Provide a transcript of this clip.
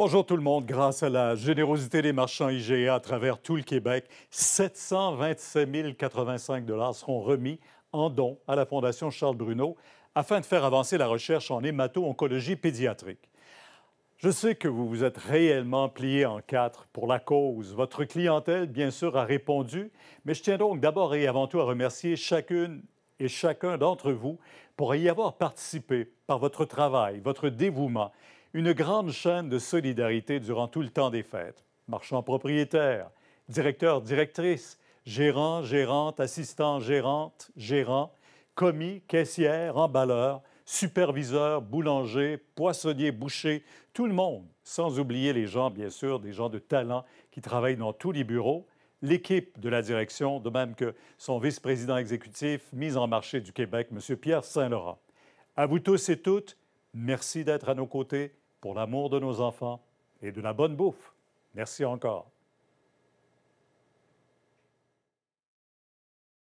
Bonjour tout le monde. Grâce à la générosité des marchands IGA e à travers tout le Québec, 727 085 dollars seront remis en don à la Fondation Charles Bruno afin de faire avancer la recherche en hémato-oncologie pédiatrique. Je sais que vous vous êtes réellement plié en quatre pour la cause. Votre clientèle, bien sûr, a répondu, mais je tiens donc d'abord et avant tout à remercier chacune et chacun d'entre vous pour y avoir participé par votre travail, votre dévouement une grande chaîne de solidarité durant tout le temps des fêtes. Marchands propriétaires, directeurs, directrices, gérants, gérantes, assistants, gérantes, gérants, commis, caissières, emballeurs, superviseurs, boulangers, poissonniers, bouchers, tout le monde, sans oublier les gens, bien sûr, des gens de talent qui travaillent dans tous les bureaux, l'équipe de la direction, de même que son vice-président exécutif, mise en marché du Québec, M. Pierre Saint-Laurent. À vous tous et toutes, merci d'être à nos côtés pour l'amour de nos enfants et de la bonne bouffe. Merci encore.